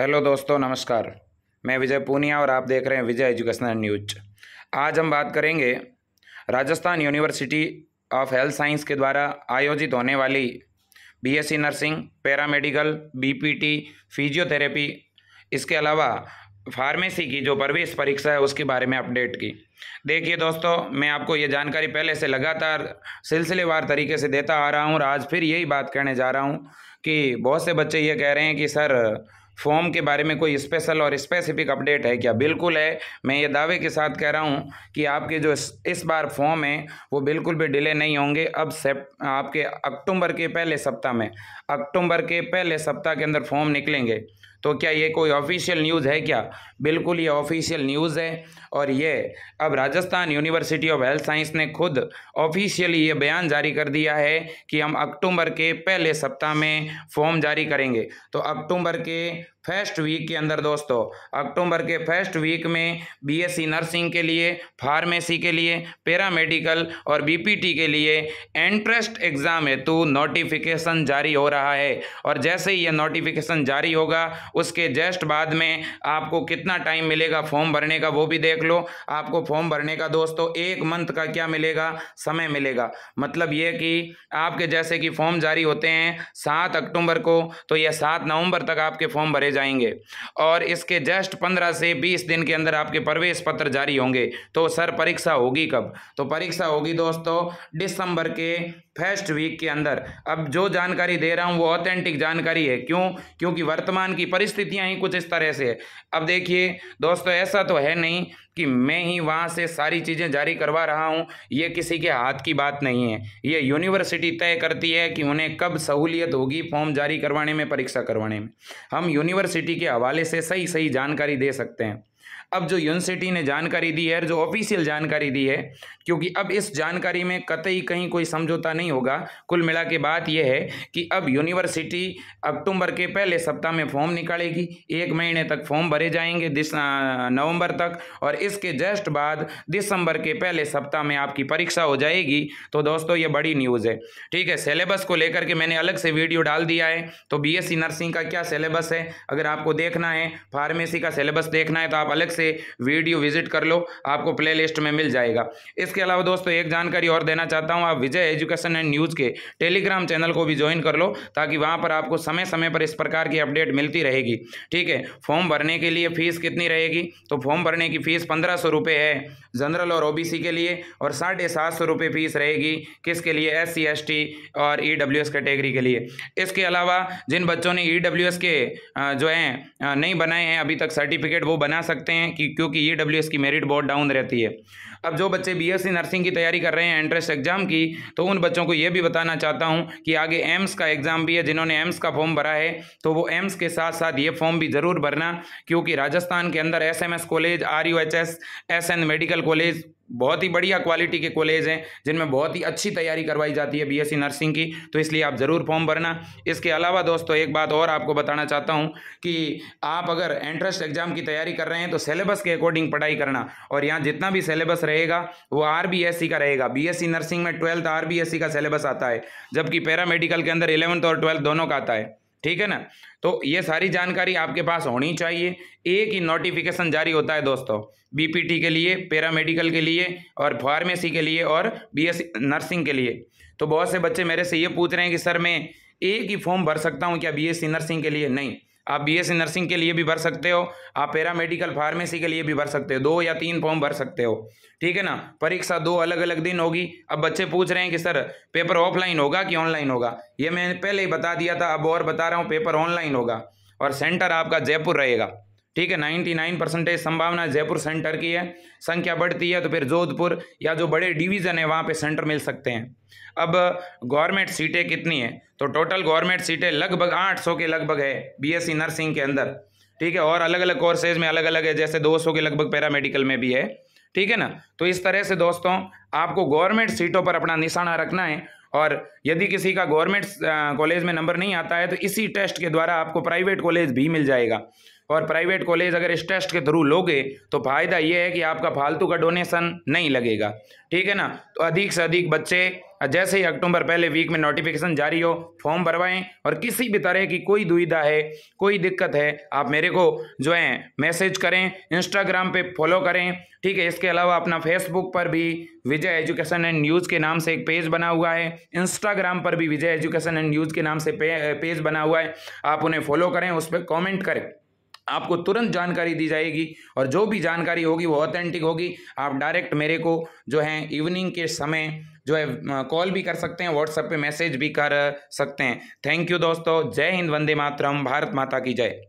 hello दोस्तों नमस्कार मैं विजय पूनिया और आप देख रहे हैं विजय एजुकेशनल न्यूज आज हम बात करेंगे Rajasthan university of health science के द्वारा आयोजित होने वाली BSc nursing paramedical BPT physiotherapy इसके अलावा फार्मेसी की जो प्रवेश परीक्षा है उसके बारे में अपडेट की देखिए दोस्तों मैं आपको ये जानकारी पहले से लगातार सिलसिलेवार तरीके से देता आ रहा हूँ और आज फिर यही बात कहने जा रहा हूँ कि बहुत से बच्चे ये कह रहे हैं कि सर फॉर्म के बारे में कोई स्पेशल और स्पेसिफिक अपडेट है क्या बिल्कुल है मैं ये दावे के साथ कह रहा हूँ कि आपके जो इस बार फॉर्म है वो बिल्कुल भी डिले नहीं होंगे अब सेप आपके अक्टूबर के पहले सप्ताह में अक्टूबर के पहले सप्ताह के अंदर फॉर्म निकलेंगे तो क्या ये कोई ऑफिशियल न्यूज़ है क्या बिल्कुल ये ऑफिशियल न्यूज़ है और ये अब Rajasthan university of health science ने खुद ऑफिशियली ये बयान जारी कर दिया है कि हम अक्टूबर के पहले सप्ताह में फॉर्म जारी करेंगे तो अक्टूबर के फर्स्ट वीक के अंदर दोस्तों अक्टूबर के फर्स्ट वीक में बीएससी नर्सिंग के लिए फार्मेसी के लिए पैरामेडिकल और बीपीटी के लिए एंट्रेंस एग्ज़ाम हेतु नोटिफिकेशन जारी हो रहा है और जैसे ही यह नोटिफिकेशन जारी होगा उसके जस्ट बाद में आपको कितना टाइम मिलेगा फॉर्म भरने का वो भी देख लो आपको फॉर्म भरने का दोस्तों एक मंथ का क्या मिलेगा समय मिलेगा मतलब ये कि आपके जैसे कि फॉर्म जारी होते हैं सात अक्टूबर को तो यह सात नवंबर तक आपके फॉर्म भरे चले जाएंगे और इसके जस्ट पंद्रह से बीस दिन के अंदर आपके प्रवेश पत्र जारी होंगे तो सर परीक्षा होगी कब तो परीक्षा होगी दोस्तों दिसंबर के फर्स्ट वीक के अंदर अब जो जानकारी दे रहा हूँ वो ऑथेंटिक जानकारी है क्यों क्योंकि वर्तमान की परिस्थितियाँ ही कुछ इस तरह से है अब देखिए दोस्तों ऐसा तो है नहीं कि मैं ही वहाँ से सारी चीज़ें जारी करवा रहा हूँ ये किसी के हाथ की बात नहीं है ये यूनिवर्सिटी तय करती है कि उन्हें कब सहूलियत होगी फॉर्म जारी करवाने में परीक्षा करवाने में हम यूनिवर्सिटी के हवाले से सही सही जानकारी दे सकते हैं अब जो यूनिवर्सिटी ने जानकारी दी है जो ऑफिशियल जानकारी दी है क्योंकि अब इस जानकारी में कतई कहीं कोई समझौता नहीं होगा कुल मिला के बात यह है कि अब यूनिवर्सिटी अक्टूबर के पहले सप्ताह में फॉर्म निकालेगी एक महीने तक फॉर्म भरे जाएंगे नवंबर तक और इसके जस्ट बाद दिसंबर के पहले सप्ताह में आपकी परीक्षा हो जाएगी तो दोस्तों ये बड़ी न्यूज़ है ठीक है सिलेबस को लेकर के मैंने अलग से वीडियो डाल दिया है तो बी नर्सिंग का क्या सिलेबस है अगर आपको देखना है फार्मेसी का सिलेबस देखना है तो आप अलग से वीडियो विजिट कर लो आपको प्ले लिस्ट में मिल जाएगा इसके अलावा दोस्तों एक जानकारी और देना चाहता हूँ आप विजय एजुकेशन एंड न्यूज़ के टेलीग्राम चैनल को भी ज्वाइन कर लो ताकि वहाँ पर आपको समय समय पर इस प्रकार की अपडेट मिलती रहेगी ठीक है फॉर्म भरने के लिए फ़ीस कितनी रहेगी तो फॉर्म भरने की फ़ीस पंद्रह सौ रुपये है जनरल और ओबीसी के लिए और साढ़े सात सौ रुपये फ़ीस रहेगी किसके लिए एस सी एस टी और ई डब्ल्यू एस कैटेगरी के लिए इसके अलावा जिन बच्चों ने ई डब्ल्यू एस के जो हैं नहीं बनाए हैं अभी तक सर्टिफिकेट वो बना सकते हैं हैं कि क्योंकि ई की मेरिट बहुत डाउन रहती है अब जो बच्चे बीएससी नर्सिंग की तैयारी कर रहे हैं एंट्रेंस एग्ज़ाम की तो उन बच्चों को ये भी बताना चाहता हूँ कि आगे एम्स का एग्ज़ाम भी है जिन्होंने एम्स का फॉर्म भरा है तो वो एम्स के साथ साथ ये फॉर्म भी ज़रूर भरना क्योंकि राजस्थान के अंदर S college R U H S S N medical college बहुत ही बढ़िया क्वालिटी के कॉलेज हैं जिनमें बहुत ही अच्छी तैयारी करवाई जाती है बीएससी नर्सिंग की तो इसलिए आप ज़रूर फॉर्म भरना इसके अलावा दोस्तों एक बात और आपको बताना चाहता हूँ कि आप अगर एंट्रेंस एग्ज़ाम की तैयारी कर रहे हैं तो सिलेबस के अकॉर्डिंग पढ़ाई करना और यहाँ जितना भी सिलेबस रहेगा वो आर e का रहेगा बीएससी e नर्सिंग में ट्वेल्थ आर e का सिलेबस आता है जबकि पैरामेडिकल के अंदर इलेवंथ और ट्वेल्थ दोनों का आता है ठीक है ना तो ये सारी जानकारी आपके पास होनी चाहिए एक ही नोटिफिकेशन जारी होता है दोस्तों बीपीटी के लिए पैरामेडिकल के लिए और फार्मेसी के लिए और बीएससी नर्सिंग के लिए तो बहुत से बच्चे मेरे से ये पूछ रहे हैं कि सर मैं एक ही फॉर्म भर सकता हूँ क्या बीएससी नर्सिंग के लिए नहीं आप बीएससी नर्सिंग के लिए भी भर सकते हो आप पैरा मेडिकल फार्मेसी के लिए भी भर सकते हो दो या तीन फॉर्म भर सकते हो ठीक है ना परीक्षा दो अलग अलग दिन होगी अब बच्चे पूछ रहे हैं कि सर पेपर ऑफलाइन होगा कि ऑनलाइन होगा ये मैंने पहले ही बता दिया था अब और बता रहा हूँ पेपर ऑनलाइन होगा और सेंटर आपका जयपुर रहेगा ठीक है 99 परसेंटेज संभावना जयपुर सेंटर की है संख्या बढ़ती है तो फिर जोधपुर या जो बड़े डिवीज़न है वहाँ पे सेंटर मिल सकते हैं अब गवर्नमेंट सीटें कितनी है तो टोटल गवर्नमेंट सीटें लगभग 800 के लगभग है बीएससी नर्सिंग e के अंदर ठीक है और अलग अलग कोर्सेज में अलग अलग है जैसे दो के लगभग पैरामेडिकल में भी है ठीक है ना तो इस तरह से दोस्तों आपको गवर्नमेंट सीटों पर अपना निशाना रखना है और यदि किसी का गवर्नमेंट कॉलेज में नंबर नहीं आता है तो इसी टेस्ट के द्वारा आपको प्राइवेट कॉलेज भी मिल जाएगा और प्राइवेट कॉलेज अगर इस टेस्ट के थ्रू लोगे तो फ़ायदा ये है कि आपका फालतू का डोनेसन नहीं लगेगा ठीक है ना तो अधिक से अधिक बच्चे जैसे ही अक्टूबर पहले वीक में नोटिफिकेशन जारी हो फॉर्म भरवाएं और किसी भी तरह की कोई दुविधा है कोई दिक्कत है आप मेरे को जो है मैसेज करें इंस्टाग्राम पे फॉलो करें ठीक है इसके अलावा अपना फेसबुक पर भी विजय एजुकेशन एंड न्यूज़ के नाम से एक पेज बना हुआ है इंस्टाग्राम पर भी विजय एजुकेशन एंड न्यूज़ के नाम से पेज बना हुआ है आप उन्हें फॉलो करें उस पर कॉमेंट करें आपको तुरंत जानकारी दी जाएगी और जो भी जानकारी होगी वो ऑथेंटिक होगी आप डायरेक्ट मेरे को जो है इवनिंग के समय जो है कॉल भी कर सकते हैं व्हाट्सएप पे मैसेज भी कर सकते हैं थैंक यू दोस्तों जय हिंद वंदे मातरम भारत माता की जय